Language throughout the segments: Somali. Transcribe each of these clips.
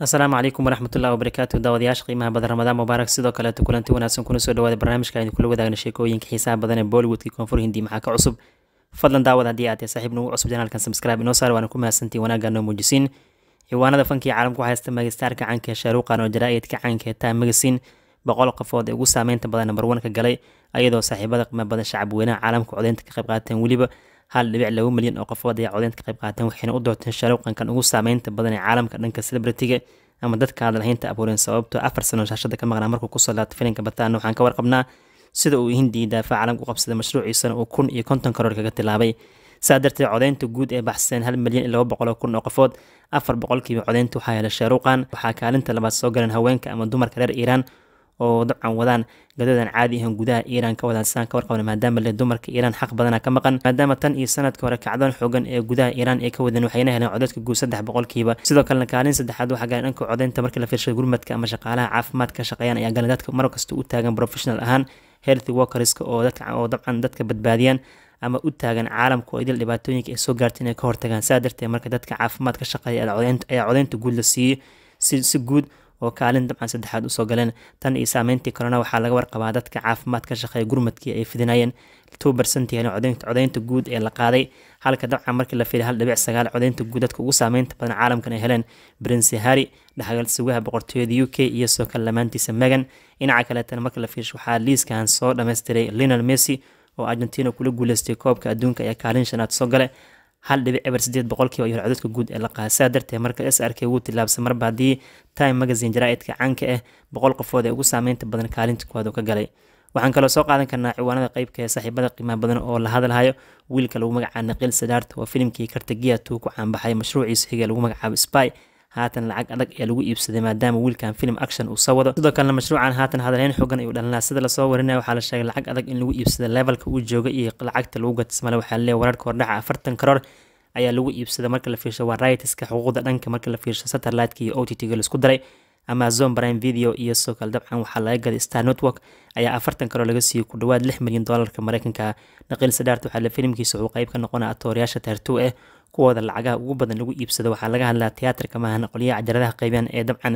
asalaamu calaykum waraxmat ullahi wabarakaatu daawadayaasha qiimaha badan ramadaan mubaarak sidoo kaleeto kulanti wanaagsan kuna soo dhawaada barnaamijka aynu kula wadaagna sheekooyinka xiisaha badan ee bollywoodkii koonfur hindi maxaa ka cusub fadlan daawad haddii aad tahay saaxiib nagu cusub janaalkan subscribe inoo saar waana ku mahadsantii wanaaggaa noo muujisiin ciwaanada fankii caalamku haysta magastaarka caanka ee shaaruuqan oo jaraa'idka caanka ee taa magasin boqol qofood ee ugu saameynta badan nambar wanka galay ayadoo saaxiibada qiimo badan shacab weynaha caalamka codeynta ka qayb qaateen weliba hal dhibic laba milyan oo qofood ayaa codeynta ka qayb qaateen waxayna u doorteen sharawqankan ugu saameynta badan ee caalamka dhanka celebritiga ama dadka aan abuureen sababtoo ah afar sano shaashada ka maqnaa markuu kusoo laata filimka bataana waxaan ka warqabnaa sida uu hindii daafac caalamka u qabsaday mashruuciisana uu kun iyo konton karoor kaga tilaabay saa darteed codeynta guud ee baxseen hal milyan iyo laba boqoloo kun oo qofood afar boqolkiiba codeynta waxaa helay shaaruqan waxaa kaalinta labaad soo galeen haweenka ama dumarka reer iiraan oo dabcan wadaan gadoodan caadi ahan gudaha iiraan ka wadaan sidaan ka warqabna maadaama le dumarka iiraan xaq badana ka maqan maadaama tan iyo sanadka hore kacdoon xoogan ee gudaha iiraan ay ka wadeen waxayna heleen codeedka guud saddex boqolkiiba sidoo kalena kaalin saddexaad waxaa gaaren dhanka codeynta marka la fiirshay gurmadka ama shaqaalaha caafimaad shaqeeyaan ayaa galandaadka mar kasta u taagan professional ahaan healthy workerska oo dadka oo dabcan dadka badbaadiyaan ama u taagan caalamku oo idil dhibaatooyinka ay soo gaarta inay ka hortagaan saa darteed marka dadka caafimaad shaqeeya ayaa codeynta guud la siiyey si guud oo kaalin dabcan saddexaad usoo galeen tan iyo saameyntii corona waxaa laga warqabaa dadka caafimaad ka shaqeeya gurmadkii ay fidinayeen two barcent codeynta guud ee la qaaday halka dabcan markii la fiilay hal dhibic sagaal codeynta guud dadka ugu saameynta badan caalamkan ay heleen prince harry dhexgal sugaha boqortooyada u k iyo soo kalamaantiisa megan dhinaca kaleetana marka la fiirsho waxaa liiskan soo dhammaystiray linal messi oo argentina kula guuleystay koobka adduunka ee kaalin shanaad soo gale hal dhibic eber sideed boqolkiiba ayuu codadka guud ee la qaada sidaa darteed marka s r k wuu tillaabsan marba haddii time magazine jaraa'idka caanka ah boqol qofood ee ugu saameynta badan kaalinta kuwaad uu ka galay waxaan kaloo soo qaadan karnaa ciwaanada qaybka ee saaxiibada qiimaha badan oo la hadalhayo wiilka lagu magacaa naqiil sadaarta oo filimkii kartagiya tuu ku caanbaxay mashruuciisu xigee lagu magacaabo spy haatan lacag adag ayaa lagu iibsaday maadaama wiilkan film action uu soo wado sidoo kalena mashruucan haatan hadalhayn xoogan ayuu dhalinaa sida lasoo warinaya waxaa la sheegay lacag adag in lagu iibsaday levelka uu jooga iyo lacagta lagu gatismala waxaa leeya wararka hordhaca afartan karoor ayaa lagu iibsaday marka la fiirsho waa waraytiska xuquuqda dhanka marka la fiirsho saterlighte-ka iyo o t t ga laisku daray amazon brime video iyo sidoo kale dabcan waxaa laga gaday star network ayaa afartan kaloo laga siiyey ku dhawaad lix milyan doolarka maraykanka naqiil sadhaarta waxaa la filimkiisa wuxuu qeyb ka noqonaa atoorayaasha teertuu ah kuwooda lacagaha ugu badan lagu iibsado waxaa laga hadlaa tiyaatarka maahan qolyaha cajaradaha qeybiyaan ee dabcan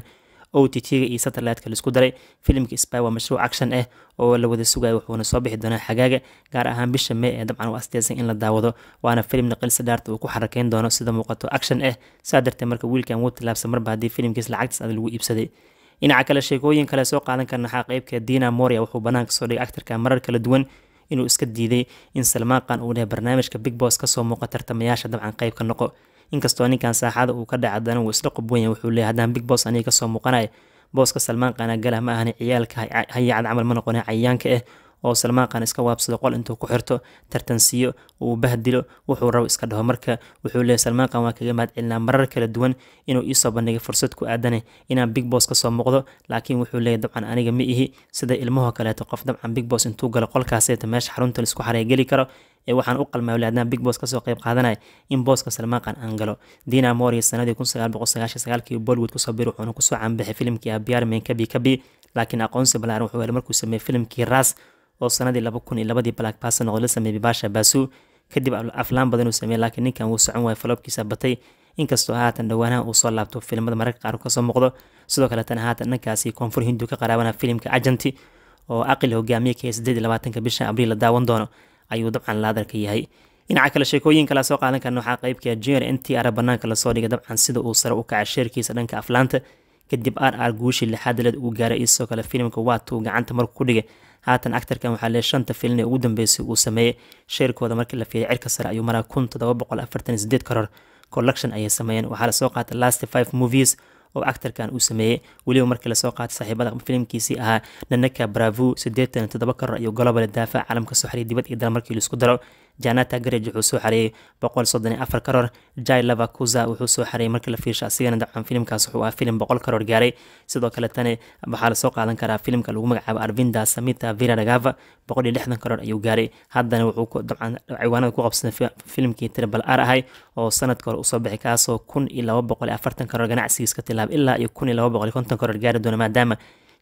o t t iyo satellite-ka laisku daray filimka sby waa mashruuc action ah oo la wada sugayo wuxuuna soo bixi doonaa xagaaga gaar ahaan bisha may ee dabcan waa asdaysan in la daawado waana filim naqil sadhaarta uu ku xarakeyn doono sida muuqato action ah saa darteed marka wiilkan wuu tillaabsan marba haddii filimkiis lacagtiis aad lagu iibsaday dhinaca kale sheekooyin kale soo qaadan karnaxaa qeybka dina moria wuxuu banaanka soo dhigay actarka marar kala duwan inuu iska diiday in salmaaqan uu dheh barnaamijka big bos kasoo muuqa tartamayaasha dabcan qeyb ka noqo inkastoo ninkan saaxaada uu ka dhaca haddana wuu isla qobwenya wuxuu leeyay haddana big boss aniga kasoo muuqanaya booska salmaan qaanagalah ma ahani ciyaalka hayacad camal ma noqone cayaanka ah eh oo salmaaqan iska waabsado qol intuu ku xirto tartansiiyo uu bahdilo wuxuu rabo iska dhaho marka wuxuu leeyahy salmaaqan waa kaga mahad marar kala duwan inuu iisoo bandhigay fursad ku aadane inaan big boss kasoo muuqdo laakiin wuxuu leeyahy dabcan aniga ma ihi sida ilmahoo kaleeto qof dabcan big boss intuu galo qolkaaseeta meesha xarunta laisku xarey geli karo ee waxaan u qalmay wlaadnaan big boss kasoo qayb qaadanaya in booska salmaaqan aan galo dina moria sanadii kun bollywood kusoo biri wuxuuna kusoo canbaxay filimkii abiarmen kabi kabi laakiin aqoonsi balaaran wuxuu helay markuu sameeyey filimkii raas oo sanadii laba kun iyo labadii black barson oo la sameeyey bibasha baasu kadib aflaan badan uu sameeyey laakiin ninkan wuu socon waaya falobkiisa batay inkastoo haatan dhowaanaha uu soo laabto filimada mararka qaar kasoo muuqdo sidoo kaletana haatan dhankaasi koonfur hindu ka qaraabana filimka ajanti oo aqil hogaamiye ka sideed labaatanka bisha abriil la daawan doono ayuu dabcan laadan yahay dhinaca kale sheekooyinka la soo qaadan karna waxaa qeybka ah junior n t r banaanka lasoo dhigay dabcan sida uu sare u kaca sheerkiisa dhanka aflaanta kadib rr guushii lixaad leed uu gaaray isoo kale filimka waat uu gacanta marku ku dhigay haatan actarkan waxaa lee shanta filin ee ugu dambeysay uu sameeyey sheerkooda markii la fiiray cirka sare ayuu maraa kun todobaboqoafartanideed karoor collection ayay sameeyeen waxaa lasoo qaatay last five movies oo actarkan uu sameeyey weliba markii lasoo qaatay saaxiibada filimkiisii ahaa nanaka bravo siddeetan toddoba koror ayuu golobale daafaa caalamka soxaliya dibad iyo dal markii laisku daro janata garage wuxuu soo xareeyey boqol soddon iyo afar karoor jai lavakuza wuxuu soo xareeyey markii la fiirsha asigana dabcan filimkaas wuxuu ah filim boqol karoor gaaray sidoo kale tani waxaa lasoo qaadan karaa filimka lagu magacaabo arvinda samita vira boqol iyo lixdan karoor ayuu gaaray haddana wuxuu dabcan ciwaanada ku qabsaday filimkii tribal r ahay oo sanadka hore usoo bixi kaasoo kun iyo laba boqol iyo afartan karoor ganacsigiis ka ilaa iyo kun iyo laba boqol iyo konton karoor gaari doona maadaama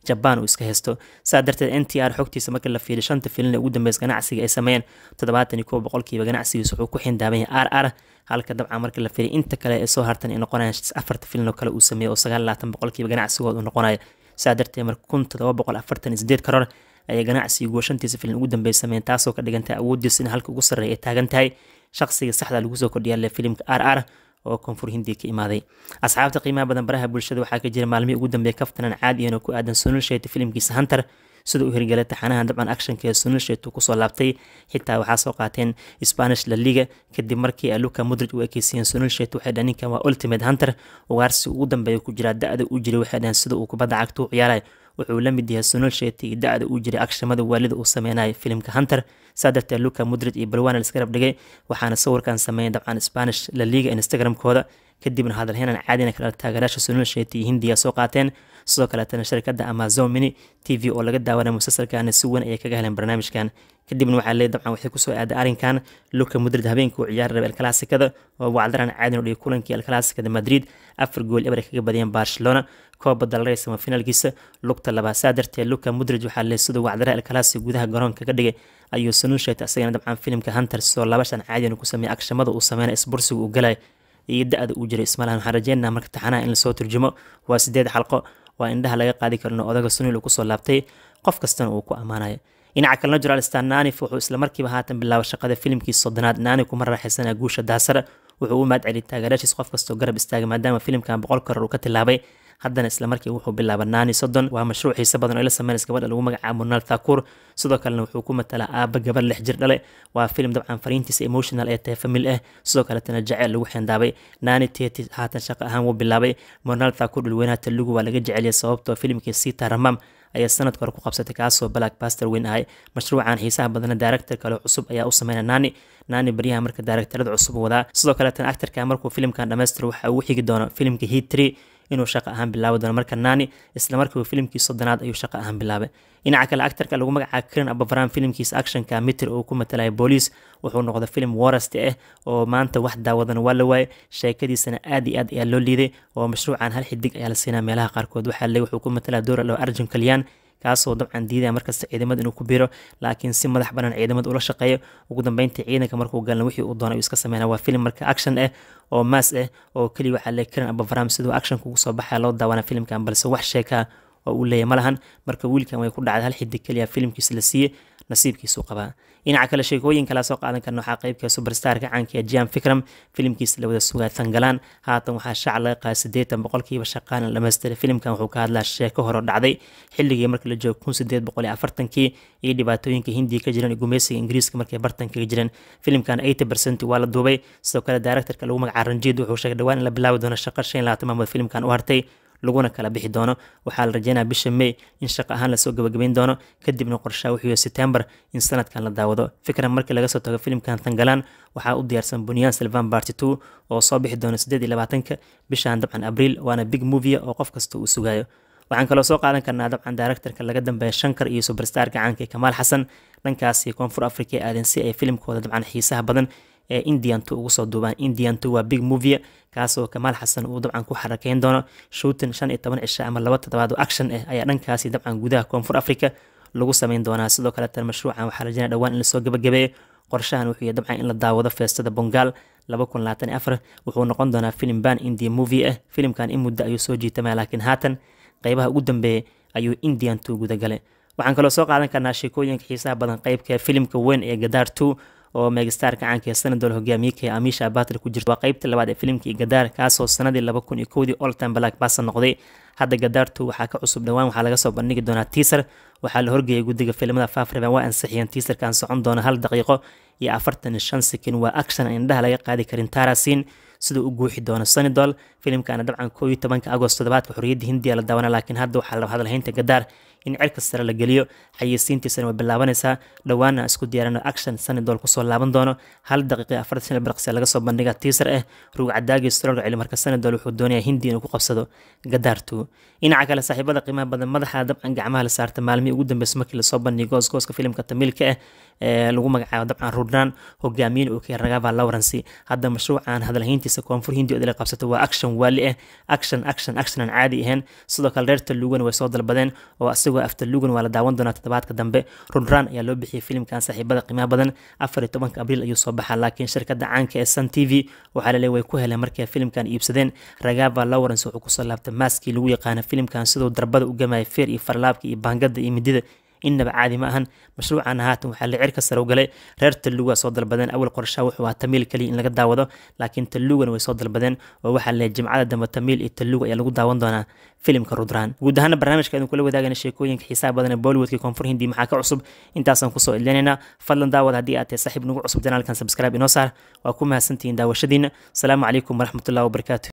jabaan uu iska haysto saa darteed n t r xogtiisa marka la fiiriyo shanta filin ee ugu dambeysa ganacsiga ay sameeyeen toddobaatan iyo kow boqolkiiba ganacsigiisa wuxuu ku xindaaban yahay r r halka dabcan marka la fiiriyo inta kale ee soo hartan ay noqonayaan afarta filin oo kale uu sameeyey oo sagaal labaatan boqolkiiba ganacsigood uu noqonayo saa darteed marka kun toddoba boqol afartan iyo sideed karoor ayay ganacsigu shantiisa filin ugu dambeysa sameeyeen taasoo ka dhigantahay awooddiisa in halka ugu sarreeya ay taagan tahay shaqsiga saxda lagusoo kordhiyaa le filimka r r oo koonfur hindiya ka imaaday asxaabta qiimaha badan baraha bulshada waxaa ka jira maalmihii ugu dambeeya kaftanan caadiyano ku aadan sunil sheyta filimkiisa hunter sida uu hirgalay taxanahan dabcan actionka ee sunil sheytu kusoo laabtay xitaa waxaa soo qaateen spanish la liga kadib markii aluka mudrij uu ekeysiiyeen sunil sheytu waxay dhahan ninkan waa ultimate hunter ugaarsi ugu dambeeya ku jiraa da-da u jiray waxay dhahan sida uu kubadda cagta u ciyaaraya wuxuu la mid yahay sunal sheeti iyo da-da uu jiray agshamada waalida uu sameynaya filimka hunter saa darteed luka mudrid iyo balwana laska rabdhigay waxaana sawirkan sameeyeen dabcan spanish la liiga instagramkooda kadibna hadalhenan caadina kala taageerayaasha sunal sheeti iyo hindiya soo qaateen sidoo kaleetana sharikada amazon mini t v oo laga daawanay musalsalkan si weyn ayay kaga heleen barnaamijkan kadibna waxaa leey dabcan waxay kusoo aaday arrinkan luka mudrid habeenka uu ciyaari rabay alkalaasikada oo wacdaran caadin u dhigay kulankii alkalaasikada madrid afar gool eber ay kaga badiyeen barcelona koobada laga sama finaalkiisa lugta labaad saa dartee luka mudrij waxaa leesado wacdara alkalaasi gudaha garoonka ka dhigay ayuu sanuusheet isagana dabcan filimka hunters oo laba caadin ku sameeyay agshamada uu sameyn isbursiga uu galay iyo da-da uu jiray ismalahan waxaan rajeynaa marka taxanaha in lasoo turjumo waa sideed xalqo waa indhaha laga qaadi karino odaga suniil uu kusoo laabtay qof kastana uu ku ammaanaya dhinaca kalena juralistaan naanif wuxuu islamarkiiba haatan bilaaba shaqada filimkii soddonaad naanif kuma raaxaysana guusha daasara wuxuu u mahad celiyay qof kastoo garab istaaga maadaama filimkan boqol koror uu ka tilaabay haddana isla markii wuxuu bilaabay naani soddon waa mashruuc xiise badan oo ila sameynaysa gabadha lagu magacaabo munaal thakur sidoo kalena wuxuu ku matalaa aaba gabadh lix jir dhale waa filim dabcan fariintiisa emotional ee tahay famil ah eh. sidoo kaletana jaceyl lagu xeendaabay naani tieti haatan shaqo ahaan wuu bilaabay munaal thakur dhulweynaha telugu waa laga jeceliyay sababtoo filimkii sita ramam ayaa sanadka hore ku qabsatay kaasoo blackbaster weyn ahay mashruucan xiisaha badana daaractor kale cusub ayaa u sameynaya naani naani baryaha marka daaractarada cusub wadaa sidoo kaleetana actarka markuu filimkan dhamaystiro waxa uu xigi doono filimka heat tree inuu shaqo ahaan bilaabi doono marka nani isla markiiba filimkii soddonaad ayuu shaqo ahaan bilaabay dhinaca kale actarka lagu magacaabo karin abafaran filimkiisa actionka mitir oo ku matalaya booliis wuxuu noqday filim warasta ah oo maanta wax daawadan waa la waayay sheekadiisana aad iyo aad ayaa loo liiday oo mashruucan hal xidig ayaa la siinaa meelaha qaarkood waxaa le wuxuu ku matalaa dowra loo arjun kalyan kaasoo dabcan diidaya markasta ciidamada inuu ku biro laakiin si madax banaan ciidamada ula shaqeeyo ugu dambeyntii ciidanka markuu galna wixii uu doona uu iska sameyna waa filim marka action ah oo maas ah oo keliya waxaa le karan abafram siduu action kugu soo baxaya loo daawana filimkan balse wax sheekaa oo uu leeyay malahan marka wiilkan way ku dhacday hal xidi keliya filimkiis la siiyey nasiibkiisuu qabaa dhinaca kale sheekooyin kalaa soo qaadan karna waxaa qeybka subarstarka caanka ee jian fikram filimkiisa la wada sugaa tangalaan haatan waxaa shaac laga qaaday siddeetan boqolkiiba shaqaana dhamaystiray filimkan wuxuu ka hadlaa sheeko hore dhacday xilligii marka la joogo kun sideed boqol iyo afartankii iyo dhibaatooyinka hindiya ka jireen gumeysiga ingiriiska markay bartan kaga jireen filimkan eighty percent waa la duubay sidoo kale directorka lagu magaca ranjiid wuxuu sheegay dhawaan in la bilaabi doono shaqo shan labaatan maamood filimkan u hartay laguna kala bixi doono waxaa la rajeynaya bisha may in shaqo ahaan lasoo gabagabeyn doono kadibna qorshaha wixiyo setembar in sanadkan la daawado fikran markii laga soo tago filimkan tangalan waxaa u diyaarsan bunyan silvan barty two oo soo bixi doono siddeed iyo labaatanka bishan dabcan abriil waana big movia oo qof kasta uu sugayo waxaan kaloo soo qaadan karnaa dabcan directorka laga dambeeya shankar iyo suberstarka caanka ee kamaal xasan dhankaasi koonfur africa ee aadan si ay filimkooda dabcan xiisaha badan ee indianto ugu soo duubaan indianto waa big movia kaasoo kamaal xasan uu dabcan ku xarakeyn doono shootin shan iyo toban cisho ama laba toddobaad oo action ah ayaa dhankaasi dabcan gudaha koonfur africa lagu sameyn doonaa sidoo kale mashruucan waxaa rajeynaya dhowaan in lasoo gabagabeeyo qorshahan wuxuu yahay dabcan in la daawado feestada bongaal wuxuu noqon doonaa filim ban india movie ah filimkan in muddo ayuu soo jiitamaya laakiin haatan qeybaha ugu dambeeya ayuu indian two waxaan kaloo soo qaadan karnaa sheekooyinka xiisaha badan qeybka filimka weyn ee gadaar two oo meegastaarka caanka ee sanadol hogaamiye kae amisha abaatr ku jirta waa qeybta labaad ee filimkii gadaar kaasoo sanadii laba kun iyo kowdii oltan balak baasa noqday hadda gadaartu waxaa ka cusub dhowaan waxaa laga soo bandhigi doonaa tiiser waxaa la horgeeyay guddiga filimada faafriban waa ansixiyeen tiiserkaan socon doona hal daqiiqo iyo afartan iyo shan sekin waa action indhaha laga qaadi karin taarasiin sida u guuxi doono sanidol filimkaana dabcan koo iyo tobanka agost toddobaadka xorriyadda hindiya la daawana laakiin hadda waxaa la hadalhaynta gadaar in cirka sare la geliyo xayeysiintiisana way bilaabanaysaa dhowaana isku diyaarano action sanidol kusoo laaban doono hal daqiiqi afartan shan barqsi laga soo bandhiga tiisar ah rugcadaagii stroolka cilimarka sanidol wuxuu doonayaa hindi inuu ku qabsado gadaartu joogo dhinaca kale saaxiibada qiimaha badan madaxa dabcan gacmaha la saarta maalmihii ugu dambeysa markii lasoo bandhigay goosgooska filimka tamilka ah ee lagu magacaabo dabcan rudnan hogaamiyin uu kay ragava lawrence hadda mashruucan hadalhayntiisa koonfur hindiya idla qabsata waa action waali ah eh. action action action aan caadi ahayn sidoo kale reer talugan way soo dalbadeen oo asigoo aftalugan waa la daawan doonaa toddobaadka dambe rudran ayaa loo bixiyey filimkan saaxiibada qiimaha badan afar iyo tobanka abriil ayuu soo baxaa laakiin shirkadda caanka ee sun t v waxaa laleey way ku heleen markay filimkan iibsadeen ragava lawrence wuxuu kusoo laabtay maaskii lagu يقانا فيلم كان سدو دربادة وقاماي فير إي فرلابكي إي بانقادة إي مديدة إن بعادي ماهن مشروع عن هاتم حال عركة سرو قلي رير تلوغا صود البدن أول قرشا وحوا تميل كلي إن لقد داودا لكن تلوغا نوي صود البدن ووحا اللي جمعة دم تميل إي تلوغا يا لقود داوان دونا فيلم كرودران قود هانا برنامج كادن كل وداغان الشيكو ينك حساب بدن بولوود كي كونفور هندي محاك عصب انت اصلا قصو إلينينا فضلا داودا دي آتي صاحب نوغ عصب دنال كان سبسكرايب نوصار وأكون مهسنتي إن داوشدين السلام عليكم ورحمة الله وبركاته